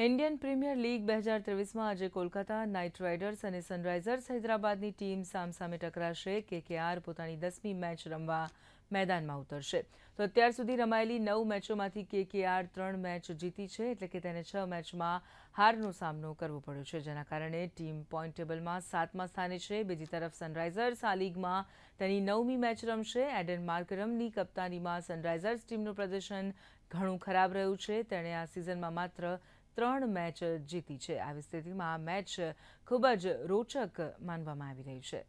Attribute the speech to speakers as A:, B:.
A: Indian premier league બે હજાર ત્રેવીસમાં આજે કોલકાતા નાઇટ રાઇડર્સ અને સનરાઇઝર્સ હૈદરાબાદની ટીમ સામસામે ટકરાશે કેકેઆર પોતાની દસમી મેચ રમવા મેદાનમાં ઉતરશે તો અત્યાર સુધી રમાયેલી નવ મેચોમાંથી કેકેઆર ત્રણ મેચ જીતી છે એટલે કે તેને છ મેચમાં હારનો સામનો કરવો પડ્યો છે જેના કારણે ટીમ પોઈન્ટ ટેબલમાં સાતમા સ્થાને છે બીજી તરફ સનરાઇઝર્સ આ લીગમાં તેની નવમી મેચ રમશે એડન માર્કરમની કપ્તાનીમાં સનરાઇઝર્સ ટીમનું પ્રદર્શન ઘણું ખરાબ રહ્યું છે તેણે આ સિઝનમાં માત્ર ત્રણ મેચ જીતી છે આવી સ્થિતિમાં આ મેચ ખૂબ જ રોચક માનવામાં આવી રહી છે